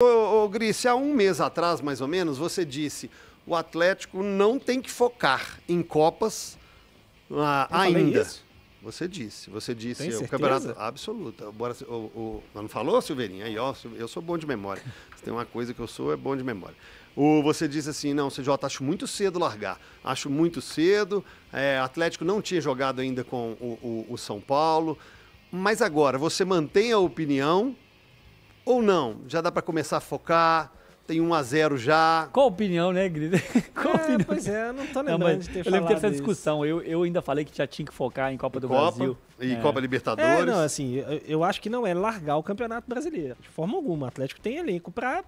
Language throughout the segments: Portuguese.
Ô, ô Gris, há um mês atrás, mais ou menos, você disse o Atlético não tem que focar em Copas ah, ainda. Você disse, você disse. Tem o certeza? campeonato absoluto. Bora, o, o, não falou, Silveirinho? Aí, ó, eu sou bom de memória. Se tem uma coisa que eu sou, é bom de memória. O, você disse assim, não, CJ, acho muito cedo largar. Acho muito cedo. É, Atlético não tinha jogado ainda com o, o, o São Paulo. Mas agora, você mantém a opinião ou não? Já dá para começar a focar? Tem 1 a 0 já. Qual a opinião, né, Grito? É, Qual é, opinião? Pois é, não tô lembrando não, de ter Eu lembro que essa discussão. Eu, eu ainda falei que já tinha que focar em Copa e do Copa, Brasil. E é. Copa Libertadores. É, não, assim, eu, eu acho que não é largar o Campeonato Brasileiro. De forma alguma. O Atlético tem elenco para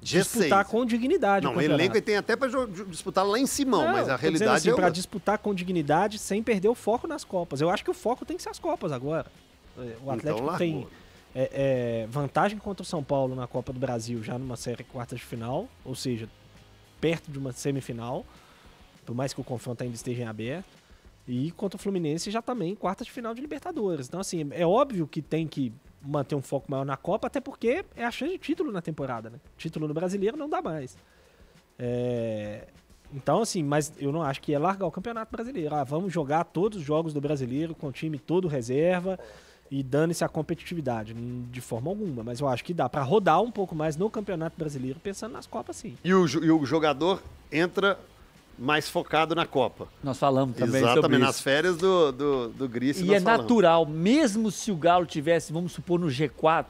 disputar G6. com dignidade. Não, o elenco tem até para disputar lá em Simão, não, mas a realidade assim, é para disputar com dignidade sem perder o foco nas Copas. Eu acho que o foco tem que ser as Copas agora. É, o então Atlético então, tem é, é, vantagem contra o São Paulo na Copa do Brasil já numa série quartas de final, ou seja, perto de uma semifinal, por mais que o confronto ainda esteja em aberto. E contra o Fluminense já também em quartas de final de Libertadores. Então, assim, é óbvio que tem que manter um foco maior na Copa, até porque é a chance de título na temporada, né? Título no brasileiro não dá mais. É... Então, assim, mas eu não acho que é largar o Campeonato Brasileiro. Ah, vamos jogar todos os jogos do brasileiro com o time todo reserva. E dane-se a competitividade, de forma alguma. Mas eu acho que dá para rodar um pouco mais no Campeonato Brasileiro, pensando nas Copas, sim. E o, e o jogador entra mais focado na Copa. Nós falamos também Exatamente, sobre isso. nas férias do, do, do Gris. E é falamos. natural, mesmo se o Galo tivesse, vamos supor, no G4,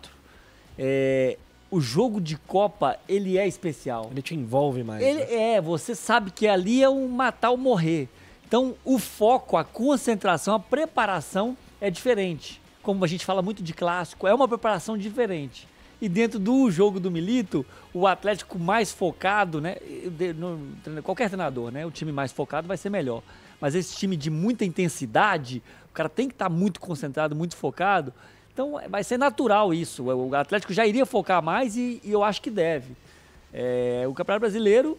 é, o jogo de Copa, ele é especial. Ele te envolve mais. Ele, né? É, você sabe que ali é um matar ou morrer. Então, o foco, a concentração, a preparação é diferente como a gente fala muito de clássico, é uma preparação diferente. E dentro do jogo do Milito, o Atlético mais focado, né? qualquer treinador, né? O time mais focado vai ser melhor. Mas esse time de muita intensidade, o cara tem que estar tá muito concentrado, muito focado. Então é, vai ser natural isso. O Atlético já iria focar mais e, e eu acho que deve. É, o Campeonato Brasileiro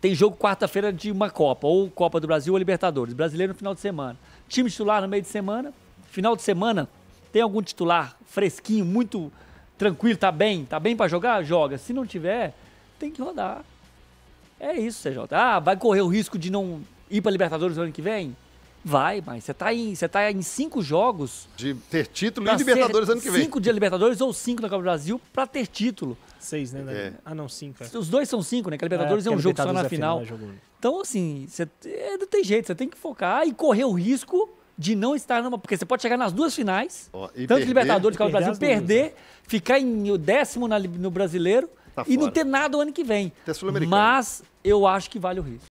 tem jogo quarta-feira de uma Copa, ou Copa do Brasil ou Libertadores. Brasileiro no final de semana. Time titular no meio de semana Final de semana, tem algum titular fresquinho, muito tranquilo, tá bem, tá bem para jogar? Joga. Se não tiver, tem que rodar. É isso, CJ. Ah, vai correr o risco de não ir para Libertadores no ano que vem? Vai, mas você tá em, você tá em cinco jogos. De ter título e Libertadores ano que vem. Cinco de Libertadores ou cinco na Copa do Brasil para ter título. Seis, né? É. Ah, não, cinco. É. Os dois são cinco, né? Que a é, Libertadores é, é um jogo só na é final. final. Né, então, assim, você, é, não tem jeito, você tem que focar e correr o risco de não estar numa. Porque você pode chegar nas duas finais, oh, tanto perder, Libertadores quanto Brasil, perder, ficar em décimo na, no brasileiro tá e fora. não ter nada o ano que vem. Mas eu acho que vale o risco.